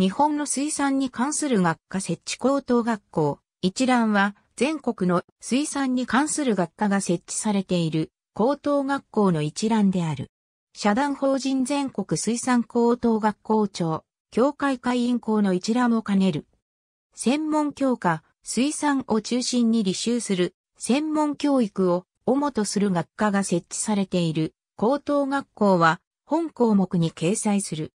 日本の水産に関する学科設置高等学校、一覧は全国の水産に関する学科が設置されている高等学校の一覧である。社団法人全国水産高等学校長、協会会員校の一覧を兼ねる。専門教科、水産を中心に履修する専門教育を主とする学科が設置されている高等学校は本項目に掲載する。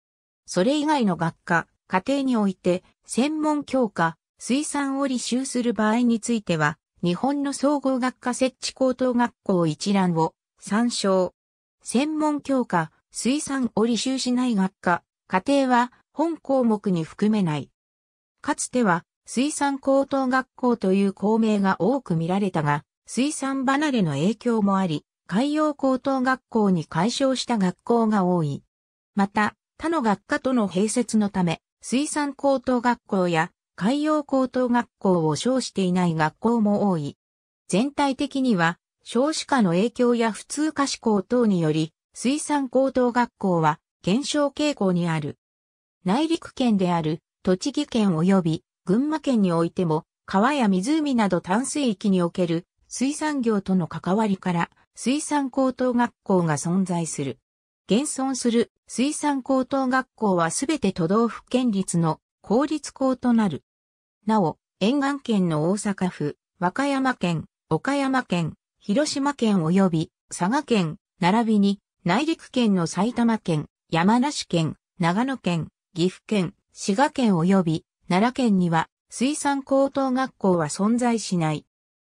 それ以外の学科、家庭において、専門教科、水産を履修する場合については、日本の総合学科設置高等学校一覧を参照。専門教科、水産を履修しない学科、家庭は本項目に含めない。かつては、水産高等学校という校名が多く見られたが、水産離れの影響もあり、海洋高等学校に解消した学校が多い。また、他の学科との併設のため、水産高等学校や海洋高等学校を称していない学校も多い。全体的には少子化の影響や普通科志向等により、水産高等学校は減少傾向にある。内陸県である栃木県及び群馬県においても、川や湖など淡水域における水産業との関わりから水産高等学校が存在する。現存する水産高等学校はすべて都道府県立の公立校となる。なお、沿岸県の大阪府、和歌山県、岡山県、広島県及び佐賀県、並びに内陸県の埼玉県、山梨県、長野県、岐阜県、滋賀県及び奈良県には水産高等学校は存在しない。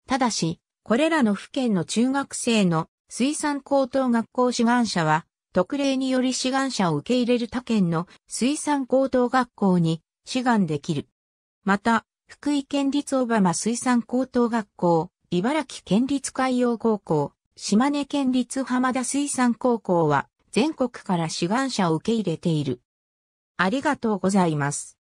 ただし、これらの府県の中学生の水産高等学校志願者は特例により志願者を受け入れる他県の水産高等学校に志願できる。また、福井県立小浜水産高等学校、茨城県立海洋高校、島根県立浜田水産高校は全国から志願者を受け入れている。ありがとうございます。